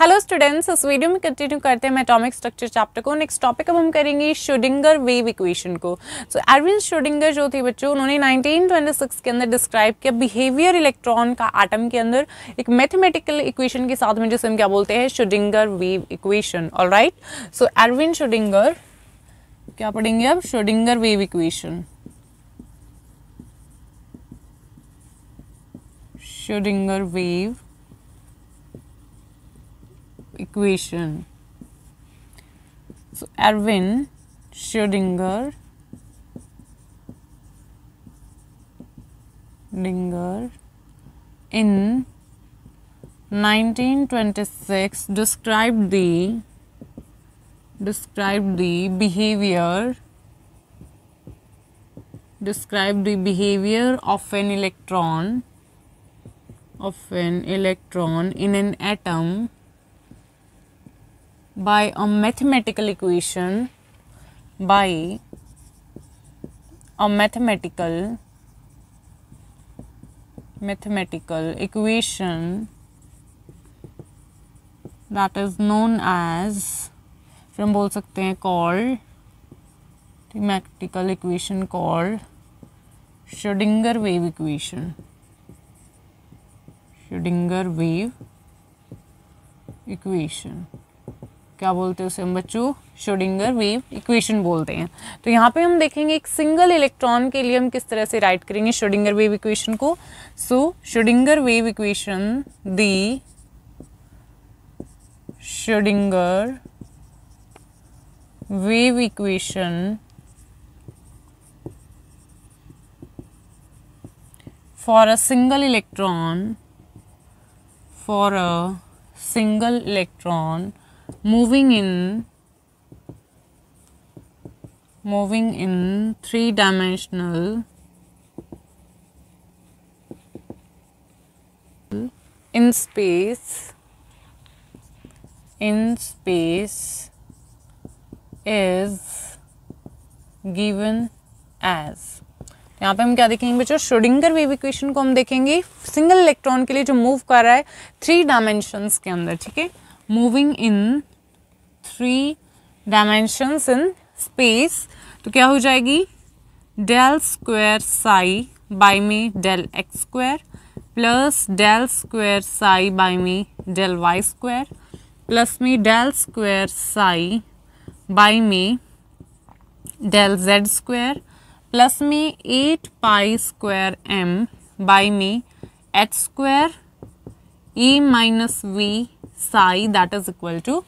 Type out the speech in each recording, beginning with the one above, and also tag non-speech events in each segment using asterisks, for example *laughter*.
Hello students इस video में continue करते हैं एटॉमिक स्ट्रक्चर चैप्टर को नेक्स्ट टॉपिक अब हम करेंगे शोडिंगर वेव इक्वेशन को सो एडविन शोडिंगर जो थे बच्चों उन्होंने 1926 के अंदर डिस्क्राइब किया बिहेवियर इलेक्ट्रॉन का आटम के अंदर एक मैथमेटिकल इक्वेशन के साथ में जिसे हम क्या बोलते हैं Schrodinger wave equation also Edwin Schrodinger क्या पढ़ेंगे अब Schrodinger wave equation Schrodinger wave equation. So, Erwin Schrödinger Dinger in 1926 described the described the behavior described the behavior of an electron of an electron in an atom by a mathematical equation by a mathematical mathematical equation that is known as फिर हम बोल सकते हैं called mathematical equation called Schrodinger wave equation Schrodinger wave equation क्या बोलते हैं उसे हम बच्चों शोडिंगर वेव इक्वेशन बोलते हैं तो यहाँ पे हम देखेंगे एक सिंगल इलेक्ट्रॉन के लिए हम किस तरह से राइट करेंगे शोडिंगर वेव इक्वेशन को so Schrodinger wave equation the Schrodinger wave equation for a single electron for a single electron moving in moving in three dimensional in space in space is given as यहाँ पे हम क्या देखेंगे बच्चों Schrodinger wave equation को हम देखेंगे single electron के लिए जो मूव कर रहा है थ्री डायमेंशंस के अंदर ठीक है moving in three dimensions in space तो क्या हो जाएगी डेल स्क्वायर साई बाई में del X square plus del square psi by में डेल वाई स्क्वायर प्लस में डेल स्क्वायर साई बाई में डेल जेड स्क्वायर प्लस में eight pi square M by में H square E minus V psi that is equal to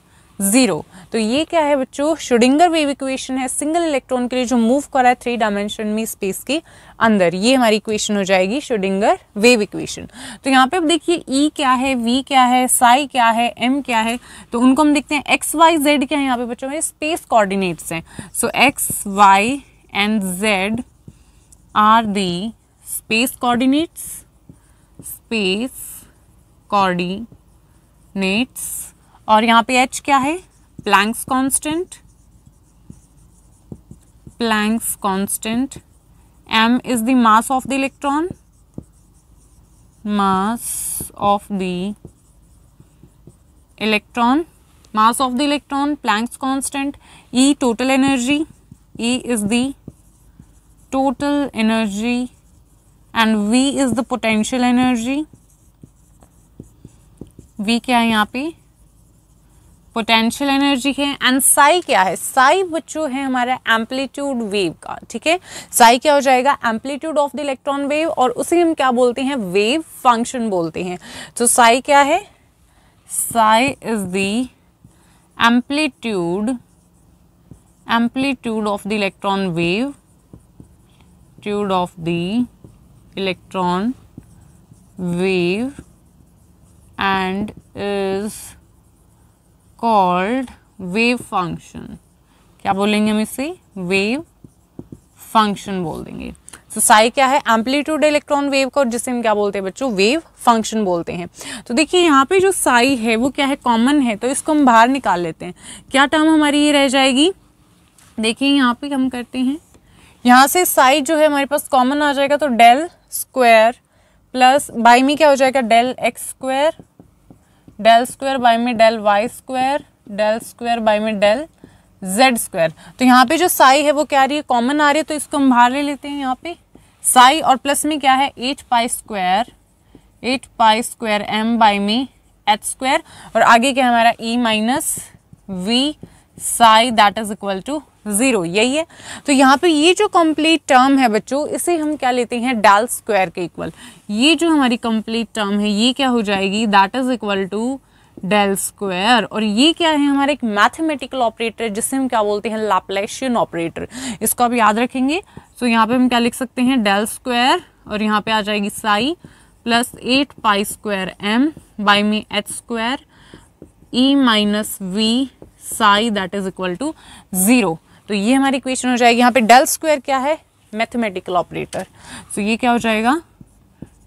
zero तो ये क्या है बच्चों शुडिंगर वेव इक्वेशन है सिंगल इलेक्ट्रॉन के लिए जो मूव कर रहा है थ्री डायमेंशन में स्पेस के अंदर ये हमारी इक्वेशन हो जाएगी शुडिंगर वेव इक्वेशन तो यहाँ पे अब देखिए ई e क्या है वी क्या है साई क्या है एम क्या है तो उनको हम देखते हैं एक्स वाई जेड क्या है यहाँ पे बच्चों में स्पेस कॉर्डिनेट्स हैं so X Y and Z are the space coordinates space coordinates और यहाँ पे एच क्या है Planck's constant Planck's constant M is the mass of the electron mass of the electron mass of the electron Planck's constant E total energy E is the total energy and V is the potential energy V क्या है यहाँ पे potential energy है and psi क्या है साई बच्चों है हमारा एम्पलीट्यूड वेव का ठीक है साई क्या हो जाएगा amplitude of the electron wave और उसे हम क्या बोलते हैं वेव फंक्शन बोलते हैं तो साई क्या है psi is the amplitude amplitude of the electron wave ट्यूड of the electron wave and is called wave function. क्या बोलेंगे हम इसे वेव फंक्शन बोल देंगे तो साई क्या है एम्पलीट्यूड इलेक्ट्रॉन वेव का और जिसे हम क्या बोलते हैं बच्चों वेव फंक्शन बोलते हैं तो देखिए यहाँ पे जो साई है वो क्या है कॉमन है तो इसको हम बाहर निकाल लेते हैं क्या टर्म हमारी ये रह जाएगी देखिए यहाँ पे हम करते हैं यहाँ से साई जो है हमारे पास कॉमन आ जाएगा तो डेल स्क्वायर प्लस बाई में क्या हो जाएगा del X square del square by में del Y square del square by में डेल जेड स्क्वायर तो यहाँ पे जो साई है वो क्या आ रही है कॉमन आ रही है तो इसको हम बाहर ले लेते हैं यहाँ पे साई और प्लस में क्या है eight pi square eight pi square M by में एच स्क्वायर और आगे क्या हमारा E minus V psi that is equal to zero यही है तो यहाँ पे ये जो कंप्लीट टर्म है बच्चों इसे हम क्या लेते हैं डेल स्क्वायर के इक्वल ये जो हमारी कंप्लीट टर्म है ये क्या हो जाएगी that is equal to del square और ये क्या है हमारा एक मैथमेटिकल ऑपरेटर जिसे हम क्या बोलते हैं लाप्लेशियन ऑपरेटर इसको आप याद रखेंगे सो तो यहाँ पे हम क्या लिख सकते हैं डेल स्क्वायर और यहाँ पे आ जाएगी psi plus eight pi square M by me H square E minus V psi that is equal to zero तो ये हमारी इक्वेशन हो जाएगी यहाँ पे डेल स्क्वायर क्या है मैथमेटिकल ऑपरेटर सो ये क्या हो जाएगा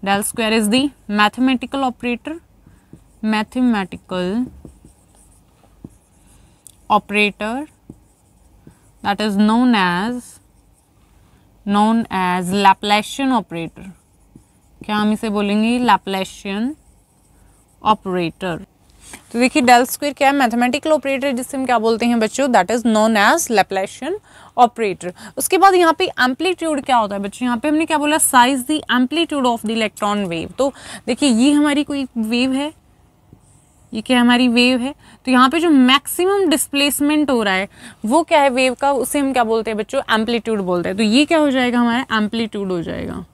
del square is the mathematical operator mathematical operator that is known as known as Laplacian operator क्या हम इसे बोलेंगे लैपलेशन ऑपरेटर तो देखिए डेल स्क्वेयर क्या है मैथमेटिकल ऑपरेटर जिससे हम क्या बोलते हैं बच्चों that is known as Laplacian operator उसके बाद यहाँ पे एम्पलीट्यूड क्या होता है बच्चों यहाँ पे हमने क्या बोला psi is the amplitude of the electron wave तो देखिए ये हमारी कोई वेव है ये क्या हमारी वेव है तो यहाँ पे जो मैक्सिमम डिस्प्लेसमेंट हो रहा है वो क्या है वेव का उसे हम क्या बोलते हैं बच्चों एम्पलीट्यूड बोलते हैं तो ये क्या हो जाएगा हमारा एम्पलीट्यूड हो जाएगा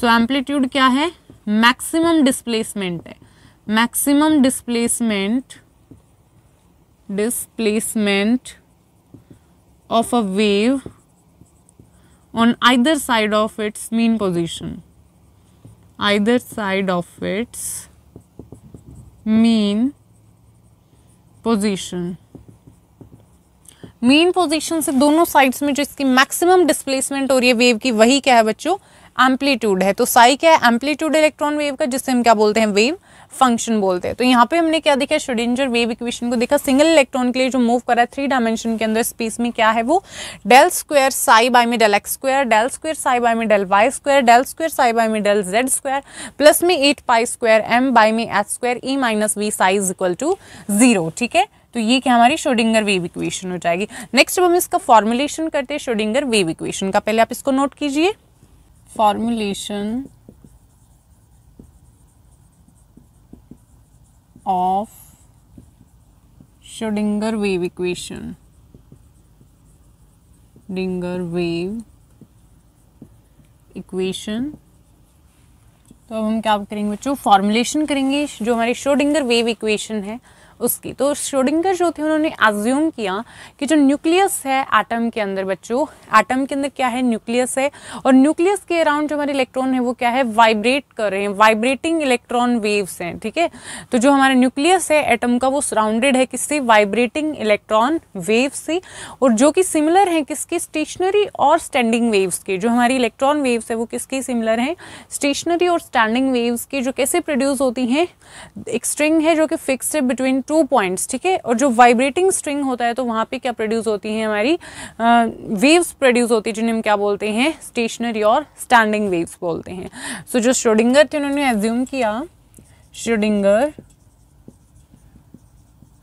सो so, एम्पलीट्यूड क्या है मैक्सिमम डिस्प्लेसमेंट है maximum displacement displacement of a wave on either side of its mean position either side of its mean position mean position से दोनों साइड में जो इसकी मैक्सिमम डिस्प्लेसमेंट हो रही है वेव की वही क्या है बच्चों एम्पलीट्यूड है तो साई क्या है एम्पलीट्यूड इलेक्ट्रॉन वेव का जिससे हम क्या बोलते हैं वेव फंक्शन बोलते हैं तो यहाँ पे हमने क्या देखा श्रोडिंजर वेव इक्वेशन को देखा सिंगल इलेक्ट्रॉन के लिए जो मूव कर रहा है थ्री डायमेंशन के अंदर स्पेस में क्या है वो डेल स्क्वायर साई बाई में del X square del square psi by में del Y square del square psi by में डेल जेड स्क्वायर प्लस में eight pi square M by में H square E minus V psi is equal to zero ठीक है तो ये क्या हमारी शोडिंगर वेव इक्वेशन हो जाएगी नेक्स्ट हम इसका फॉर्मुलेशन करते हैं शोडिंगर वेव इक्वेशन का पहले आप इसको नोट कीजिए formulation of Schrodinger wave equation. Dinger wave equation. तो अब हम क्या करेंगे बच्चों फॉर्मुलेशन करेंगे जो हमारी शोडिंगर वेव इक्वेशन है उसकी तो श्रोडिंगर जो थे उन्होंने एज्यूम किया कि जो न्यूक्लियस है आटम के अंदर बच्चों आटम के अंदर क्या है न्यूक्लियस है और न्यूक्लियस के अराउंड जो हमारे इलेक्ट्रॉन है वो क्या है वाइब्रेट कर रहे हैं वाइब्रेटिंग इलेक्ट्रॉन वेव्स हैं ठीक है तो जो हमारा न्यूक्लियस है एटम का वो सराउंडेड है किससे वाइब्रेटिंग इलेक्ट्रॉन वेव से और जो कि सिमिलर है किसकी स्टेशनरी और स्टैंडिंग वेव्स के जो हमारी इलेक्ट्रॉन वेव्स है वो किसकी सिमिलर हैं स्टेशनरी और स्टैंडिंग वेव्स की जो कैसे प्रोड्यूस होती हैं एक स्ट्रिंग है जो कि फिक्स है बिटवीन टू पॉइंट्स ठीक है और जो वाइब्रेटिंग स्ट्रिंग होता है तो वहाँ पे क्या प्रोड्यूस होती है हमारी वेव्स प्रोड्यूस होती है जिन्हें हम क्या बोलते हैं स्टेशनरी और स्टैंडिंग वेव्स बोलते हैं सो so, जो श्रोडिंगर थे उन्होंने एज्यूम किया Schrodinger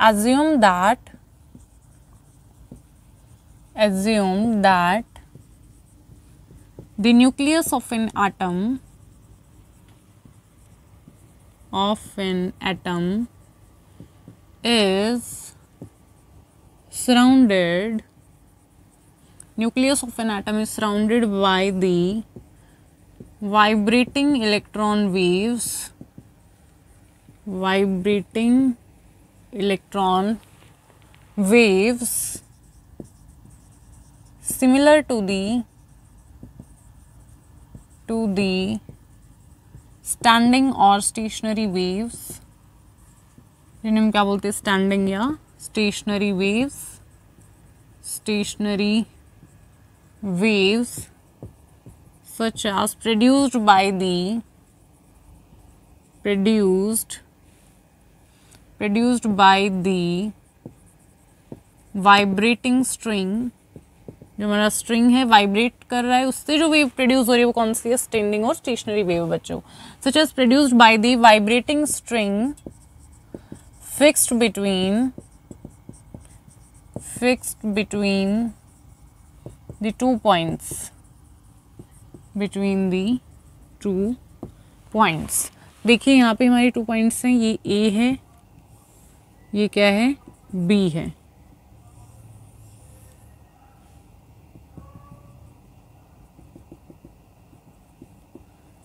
assume that assume that the nucleus of an atom of an atom is surrounded nucleus of an atom is surrounded by the vibrating electron waves vibrating electron waves similar to the to the standing or stationary waves हम क्या बोलते हैं standing या stationary waves stationary waves such as produced by the produced produced by the vibrating string जो हमारा string है vibrate कर रहा है उससे जो वेव प्रोड्यूस हो रही है वो कौन सी है स्टैंडिंग और स्टेशनरी वेव बच्चों such as produced by the vibrating string fixed between fixed between the two points between the two points देखिए यहाँ पे हमारे टू पॉइंट्स हैं ये ए है ये क्या है बी है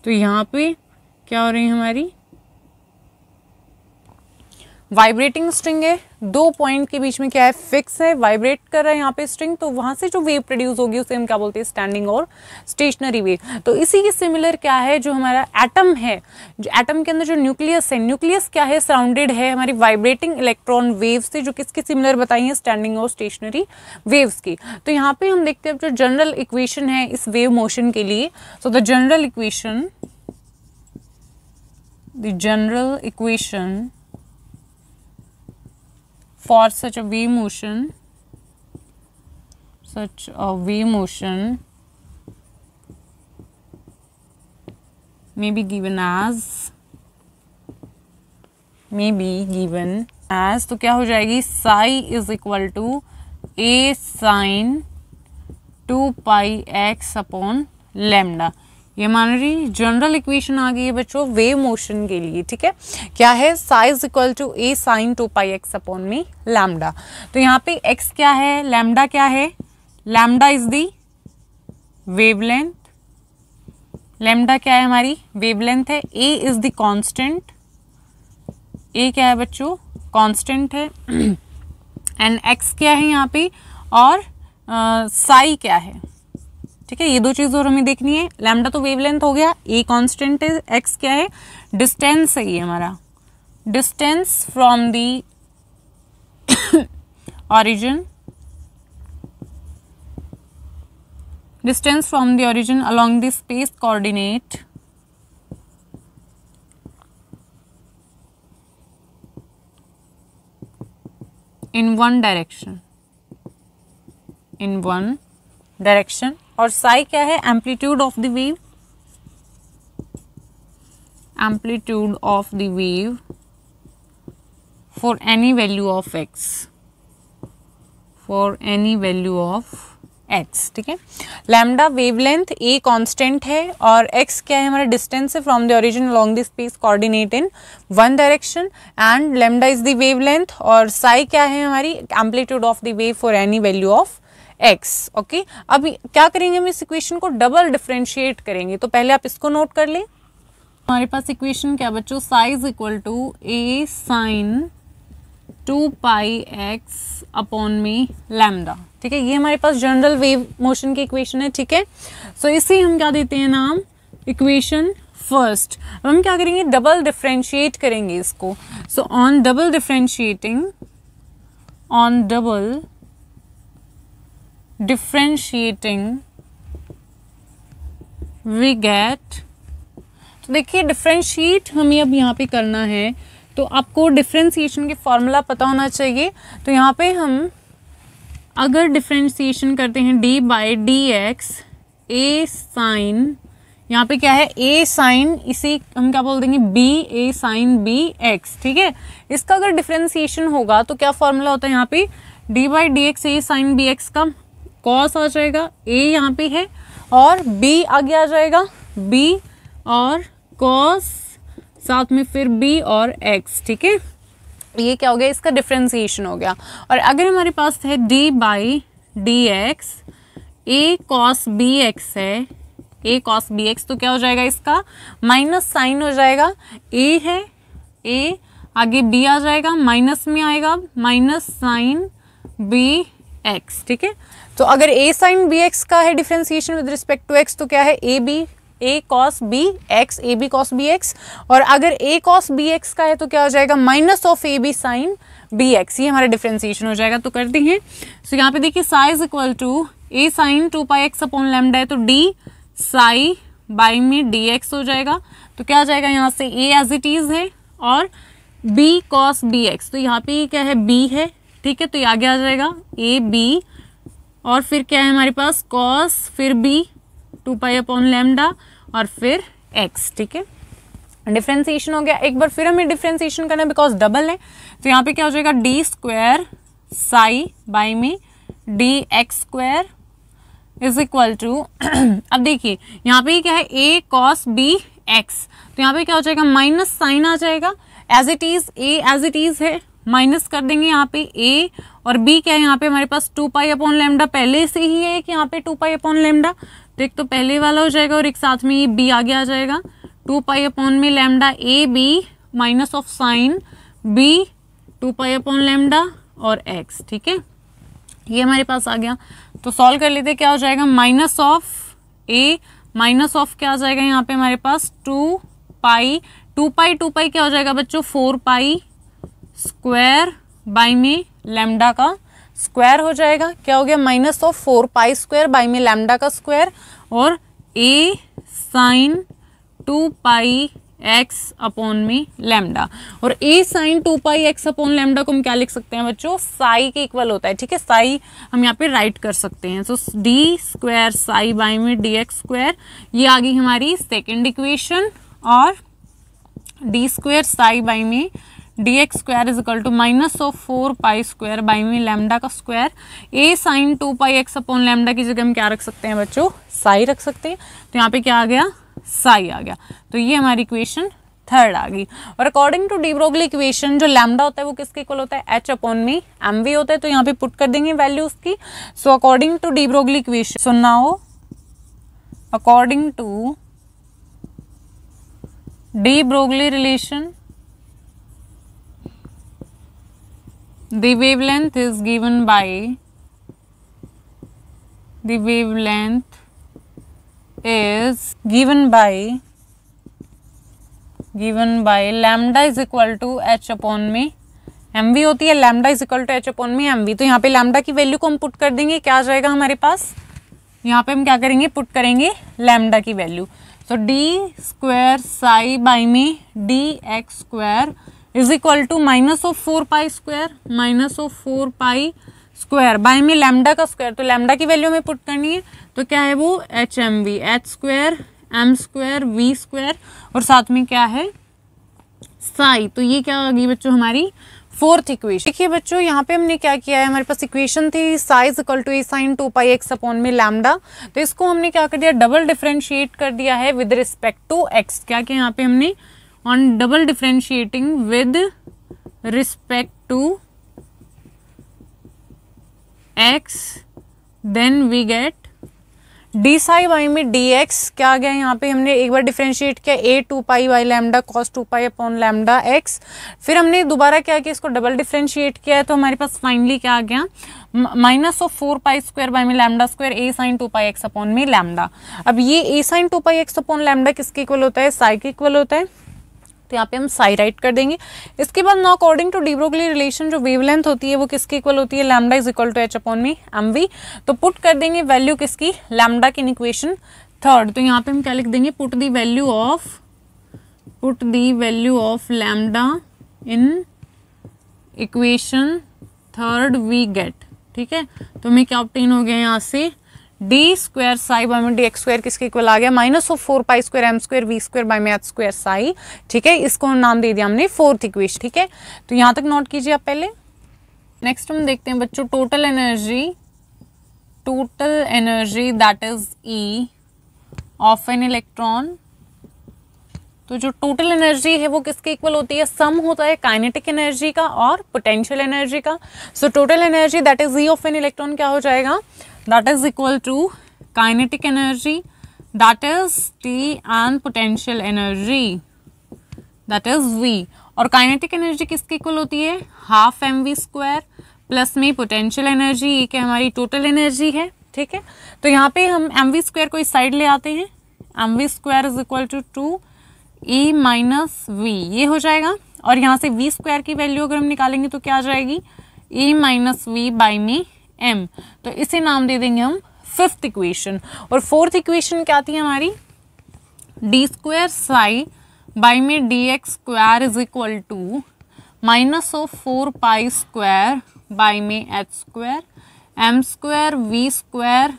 तो यहाँ पे क्या हो रही है हमारी वाइब्रेटिंग स्ट्रिंग है दो पॉइंट के बीच में क्या है फिक्स है वाइब्रेट कर रहा है यहाँ पे स्ट्रिंग तो वहां से जो वेव प्रोड्यूस होगी उसे हम क्या बोलते हैं स्टैंडिंग और स्टेशनरी वेव तो इसी के सिमिलर क्या है जो हमारा एटम है जो एटम के अंदर जो न्यूक्लियस है न्यूक्लियस क्या है सराउंडेड है हमारी वाइब्रेटिंग इलेक्ट्रॉन वेव से जो किसके सिमिलर बताई है स्टैंडिंग और स्टेशनरी वेव्स की तो यहाँ पे हम देखते हैं जो जनरल इक्वेशन है इस वेव मोशन के लिए so the general equation the general equation for such a v motion such a v motion may be given as may be given as to kya ho jayegi psi is equal to a sin 2 pi x upon lambda ये मान रही general equation आ गई है बच्चों wave motion के लिए ठीक है क्या है psi is equal to A sine two pi X upon में लैमडा तो यहाँ पे एक्स क्या है लैमडा क्या है lambda is the wavelength lambda क्या है हमारी वेवलेंथ है A is the constant A क्या है बच्चों कांस्टेंट है एंड *clears throat* एक्स क्या है यहाँ पे और साई क्या है ठीक है ये दो चीज़ और हमें देखनी है लैमडा तो वेवलेंथ हो गया ए कॉन्स्टेंट है एक्स क्या है डिस्टेंस है हमारा distance from the origin distance from the origin along the space coordinate in one direction in one direction और साई क्या है amplitude of the wave amplitude of the wave for any value of X for any value of X ठीक है lambda wavelength a constant है और x क्या है हमारा डिस्टेंस है from the origin along the space coordinate in one direction and lambda is the wavelength और psi क्या है हमारी amplitude of the wave for any value of X okay अब क्या करेंगे हम इस इक्वेशन को डबल डिफ्रेंशिएट करेंगे तो पहले आप इसको नोट कर ले हमारे पास इक्वेशन क्या बच्चों psi is equal to A sine two pi X upon मी लैमडा ठीक है ये हमारे पास जनरल वेव मोशन की इक्वेशन है ठीक है सो इसी इसे हम क्या देते हैं नाम इक्वेशन फर्स्ट अब हम क्या करेंगे डबल डिफ्रेंशिएट करेंगे इसको so on double differentiating on double differentiating we get तो देखिए डिफ्रेंशिएट हमें अब यहाँ पे करना है तो आपको डिफ्रेंशिएशन के फॉर्मूला पता होना चाहिए तो यहाँ पे हम अगर डिफ्रेंशिएशन करते हैं D by D X A sine यहाँ पे क्या है ए साइन इसी हम क्या बोल देंगे B A sine B X ठीक है इसका अगर डिफ्रेंशिएशन होगा तो क्या फॉर्मूला होता है यहाँ पे D by D X A sine B X का कॉस आ जाएगा ए यहाँ पे है और बी आगे आ जाएगा बी और कॉस साथ में फिर बी और एक्स ठीक है ये क्या हो गया इसका डिफ्रेंसीशन हो गया और अगर हमारे पास है D by D X A cos B X है ए कॉस बी एक्स तो क्या हो जाएगा इसका माइनस साइन हो जाएगा ए है ए आगे बी आ जाएगा माइनस में आएगा माइनस साइन बी एक्स ठीक है तो अगर ए साइन बी एक्स का है differentiation with respect to X तो क्या है A B A cos B X A B cos B X और अगर ए कॉस बी एक्स का है तो क्या हो जाएगा minus of A B sine B X ये हमारा डिफ्रेंसिएशन हो जाएगा तो करते हैं सो so, यहाँ पे देखिए psi is equal to A sine two pi X upon lambda है तो डी साई बाई में डी एक्स हो जाएगा तो क्या हो जाएगा यहाँ से ए एज इट इज़ है और बी कॉस बी एक्स तो यहाँ पे क्या है बी है ठीक है तो ये आगे आ जाएगा ए बी और फिर क्या है हमारे पास कॉस फिर B two pi upon lambda और फिर एक्स ठीक है डिफ्रेंसिएशन हो गया एक बार फिर हमें डिफ्रेंसिएशन करना है बिकॉज डबल है तो यहाँ पे क्या हो जाएगा डी स्क्वायर साई बाई में D X square is equal to अब देखिए यहाँ पे क्या है ए कॉस बी एक्स तो यहाँ पे क्या हो जाएगा माइनस साइन आ जाएगा as it is a as it is है माइनस कर देंगे यहाँ पे ए और बी क्या है यहाँ पे हमारे पास टू पाई अपॉन लेमडा पहले से ही है कि यहाँ पे टू पाई अपॉन लेमडा तो एक तो पहले वाला हो जाएगा और एक साथ में ये बी आगे आ जाएगा टू पाई अपॉन में lambda A B minus of sine B two pi upon lambda और एक्स ठीक है ये हमारे पास आ गया तो सॉल्व कर लेते क्या हो जाएगा minus of A minus of क्या आ जाएगा यहाँ पे हमारे पास two pi two pi two pi क्या हो जाएगा बच्चों फोर पाई स्क्वायर बाई में लेमडा का स्क्वायर हो जाएगा क्या हो गया minus of four pi square by में लेमडा का स्क्वायर और A sine two pi X upon में लेमडा और A sine two pi X upon lambda को हम क्या लिख सकते हैं बच्चों साई के इक्वल होता है ठीक है साई हम यहाँ पे राइट कर सकते हैं so D square psi by में डी एक्स स्क्वायर ये आ गई हमारी सेकेंड इक्वेशन और डी स्क्वायर साई बाई में D X square is equal to minus of four pi square by me lambda का square A sine two pi X upon lambda की जगह हम क्या रख सकते हैं बच्चों साई रख सकते हैं तो यहाँ पे क्या आ गया साई आ गया तो ये हमारी इक्वेशन थर्ड आ गई और अकॉर्डिंग टू डीब्रोगली इक्वेशन जो लैमडा होता है वो किसके इक्वल होता है H upon me M V होता है तो यहाँ पे पुट कर देंगे वैल्यू उसकी so according to de Broglie equation so now according to de Broglie relation the wavelength is given by the wavelength is given by given by lambda is equal to h upon me M V होती है lambda is equal to H upon में M V तो यहाँ पे lambda की value को हम put कर देंगे क्या आ जाएगा हमारे पास यहाँ पे हम क्या करेंगे पुट करेंगे लैमडा की value so D square psi by me D X square is equal to minus of four pi square minus of four pi square by में लैमडा का स्क्वायर तो लैमडा की वैल्यू में पुट करनी है तो क्या है वो H M V H square M square V square और साथ में क्या है साई तो ये क्या होगी बच्चों हमारी फोर्थ इक्वेशन देखिए बच्चों यहाँ पे हमने क्या किया है हमारे पास इक्वेशन थी psi is equal to A sine two pi X upon में लैमडा तो इसको हमने क्या कर दिया डबल डिफ्रेंशिएट कर दिया है विद रिस्पेक्ट टू एक्स क्या क्या यहाँ पे हमने on double differentiating with respect to x then we get D psi by में डी एक्स क्या गया यहाँ पे हमने एक बार डिफ्रेंशिएट किया A two pi by lambda cos two pi upon lambda X फिर हमने दोबारा क्या किया इसको डबल डिफ्रेंशिएट किया है तो हमारे पास फाइनली क्या आ गया minus of four pi square by में lambda square A sine two pi X upon में लैमडा अब ये A sine two pi X upon lambda किसके इक्वल होता है साई के इक्वल होता है तो यहाँ पे हम साई राइट कर देंगे इसके बाद ना अकॉर्डिंग टू डिब्रोगली रिलेशन जो वेवलेंथ होती है वो किसके इक्वल होती है lambda is equal to H upon me M V तो पुट कर देंगे वैल्यू किसकी लैमडा की इक्वेशन थर्ड तो यहाँ पे हम क्या लिख देंगे put the value of put the value of lambda in equation third we get ठीक है तो हमें क्या ऑप्टेन हो गया यहाँ से डी स्क्वायर साई बाई में डी एक्स स्क्वायर किसके इक्वल आ गया minus of four pi square M square V square by में स्क्वायर साई ठीक है इसको नाम दे दिया हमने फोर्थ इक्वेशन ठीक है तो यहां तक नोट कीजिए आप पहले नेक्स्ट हम देखते हैं बच्चों total energy total energy that is E of an electron तो जो टोटल एनर्जी है वो किसके इक्वल होती है सम होता है काइनेटिक एनर्जी का और पोटेंशियल एनर्जी का so total energy that is E of an electron क्या हो जाएगा that is equal to kinetic energy that is T and potential energy that is V और काइनेटिक एनर्जी किसके इक्वल होती है half M V square plus में potential energy ये क्या हमारी टोटल एनर्जी है ठीक है तो यहाँ पे हम एम वी स्क्वायर को इस साइड ले आते हैं M V square is equal to two A minus V ये हो जाएगा और यहाँ से वी स्क्वायर की वैल्यू अगर हम निकालेंगे तो क्या आ जाएगी A minus V by me M तो इसे नाम दे देंगे हम फिफ्थ इक्वेशन और फोर्थ इक्वेशन क्या थी हमारी D square psi by me D X square is equal to minus of four pi square by me H square M square V square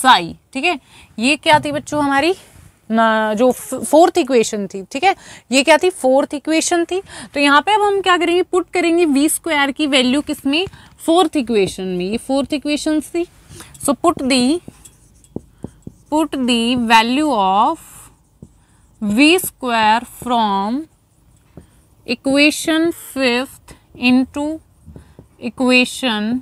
psi ठीक है ये क्या थी बच्चों हमारी जो फोर्थ इक्वेशन थी ठीक है ये क्या थी फोर्थ इक्वेशन थी तो यहाँ पे अब हम क्या करेंगे पुट करेंगे वी स्क्वायर की वैल्यू किस में फोर्थ इक्वेशन में ये फोर्थ इक्वेशन थी so put the put the value of V square from equation fifth into equation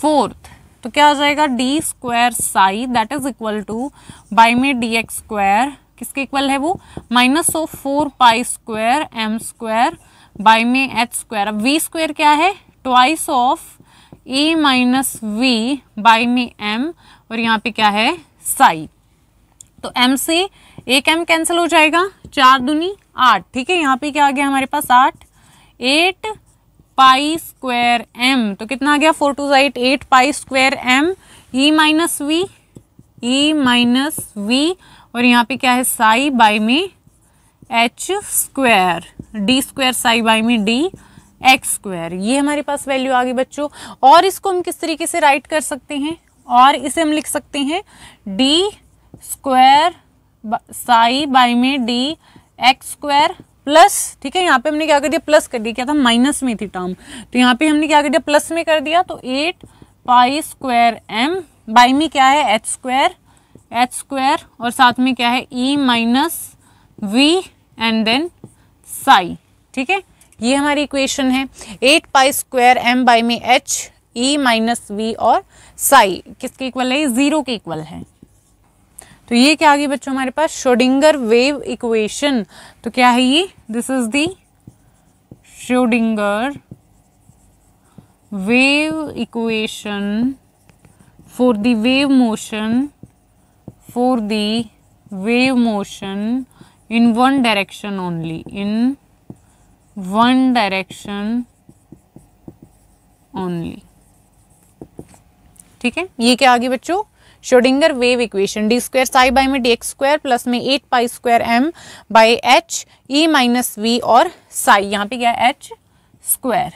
fourth तो क्या हो जाएगा D square psi that is equal to by में डी एक्स स्क्वायर किसके इक्वल है वो minus of four pi square M square by में H square अब वी स्क्वायर क्या है twice of A minus V by में एम और यहाँ पे क्या है साई तो एम से एक एम कैंसिल हो जाएगा चार दुनी आठ ठीक है यहाँ पे क्या आ गया हमारे पास आठ एट पाई स्क्वायर एम तो कितना आ गया फोर टू जाइट eight pi square M E minus V E minus V और यहाँ पे क्या है साई बाई में H square D square psi by में डी एक्स स्क्वायर ये हमारे पास वैल्यू आ गई बच्चों और इसको हम किस तरीके से राइट कर सकते हैं और इसे हम लिख सकते हैं डी स्क्वायर साई बाई में डी एक्स स्क्वायर प्लस ठीक है यहाँ पे हमने क्या कर दिया प्लस कर दिया क्या था माइनस में थी टर्म तो यहाँ पे हमने क्या कर दिया प्लस में कर दिया तो eight pi square M by में क्या है एच स्क्वायर एच स्क्वायर और साथ में क्या है E minus V and then psi ठीक है ये हमारी इक्वेशन है eight pi square M by में एच ई माइनस वी और साई किसके इक्वल है ज़ीरो के इक्वल है तो ये क्या आ गई बच्चों हमारे पास शोडिंगर वेव इक्वेशन तो क्या है ये this is the Schrodinger wave equation for the wave motion for the wave motion in one direction only in one direction only ठीक है ये क्या आ गई बच्चों Schrodinger wave equation D square psi by में डी एक्स स्क्वायर प्लस में eight pi square M by H E minus V और साई यहाँ पे क्या है एच स्क्वायर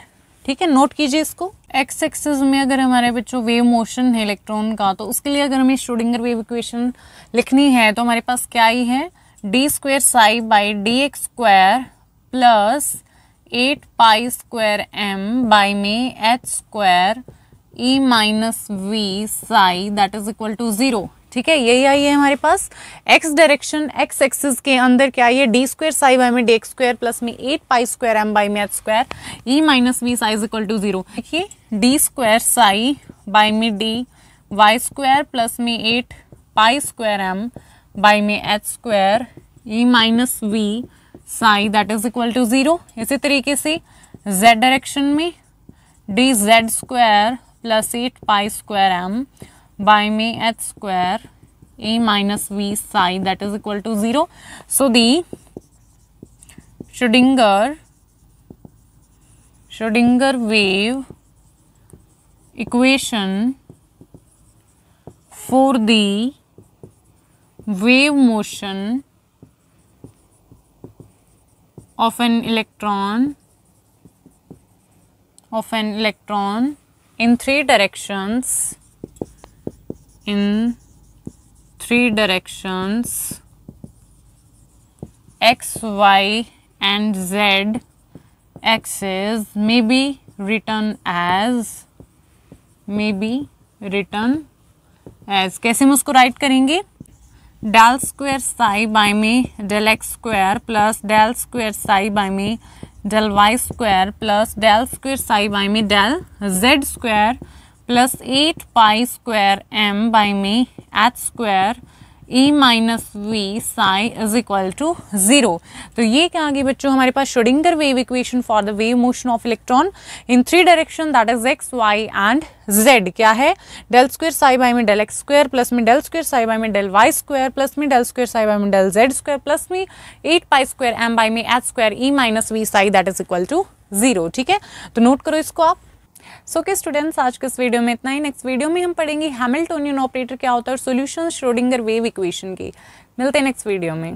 ठीक है नोट कीजिए इसको एक्स एक्सिस में अगर हमारे बच्चों वेव मोशन है इलेक्ट्रॉन का तो उसके लिए अगर हमें शोडिंगर वेव इक्वेशन लिखनी है तो हमारे पास क्या ही है D square psi by D X square plus eight pi square M by में H square e minus V psi that is equal to zero ठीक है यही आई है हमारे पास x डायरेक्शन x एक्सिस के अंदर क्या आई है डी स्क्वायर साई बाई में डी एक्स स्क्वायर प्लस में eight pi square M by में H square E minus V psi is equal to zero देखिए डी स्क्वायर साई बाई में डी वाई स्क्वायर प्लस में eight pi square M by में H square E minus V psi that is equal to zero इसी तरीके से z direction में D Z square plus 8 pi square m by me h square a minus v psi that is equal to 0. So, the Schrodinger Schrodinger wave equation for the wave motion of an electron of an electron in three directions in three directions x y and z axes may be written as may be written as kaise हम उसको write करेंगे del square psi by में del X square plus del square psi by में del Y square plus del square psi by में del Z square plus eight pi square M by में H square e minus V psi is equal to zero तो ये क्या आगे बच्चों हमारे पास Schrodinger wave equation for the wave motion of electron in three direction that is X Y and Z क्या है डेल स्क्वेयर साई बाई में डेल एक्स स्क्वायर प्लस में डेल स्क्वेयर साई बाई में डेल वाई स्क्वायर प्लस में del square psi by में del Z square plus में eight pi square M by में H square E minus V psi that is equal to zero ठीक है तो note करो इसको आप सो के स्टूडेंट्स आज के इस वीडियो में इतना ही नेक्स्ट वीडियो में हम पढ़ेंगे हैमिल्टोनियन ऑपरेटर क्या होता है और सोल्यूशन श्रोडिंगर वेव इक्वेशन की मिलते हैं नेक्स्ट वीडियो में